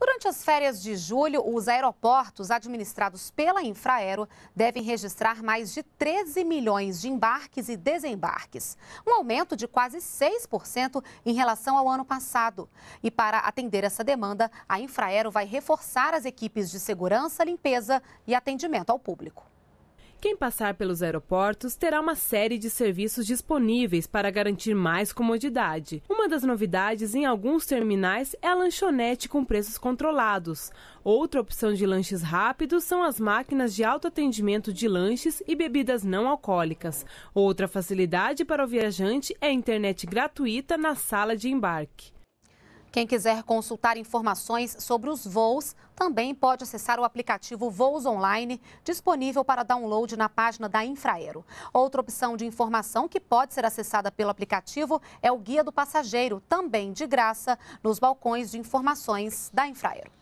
Durante as férias de julho, os aeroportos administrados pela Infraero devem registrar mais de 13 milhões de embarques e desembarques, um aumento de quase 6% em relação ao ano passado. E para atender essa demanda, a Infraero vai reforçar as equipes de segurança, limpeza e atendimento ao público. Quem passar pelos aeroportos terá uma série de serviços disponíveis para garantir mais comodidade. Uma das novidades em alguns terminais é a lanchonete com preços controlados. Outra opção de lanches rápidos são as máquinas de autoatendimento de lanches e bebidas não alcoólicas. Outra facilidade para o viajante é a internet gratuita na sala de embarque. Quem quiser consultar informações sobre os voos, também pode acessar o aplicativo Voos Online, disponível para download na página da Infraero. Outra opção de informação que pode ser acessada pelo aplicativo é o Guia do Passageiro, também de graça, nos balcões de informações da Infraero.